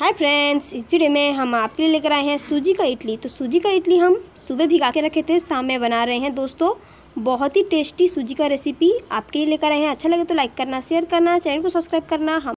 hi friends इस video में हम आपके लिए लेकर आए हैं सूजी का इडली तो सूजी का इडली हम सुबह भिगा के रखे थे शाम में बना रहे हैं दोस्तों बहुत ही टेस्टी सूजी का रेसिपी आपके लिए लेकर आए हैं अच्छा लगे तो लाइक करना शेयर करना चैनल को सब्सक्राइब करना हम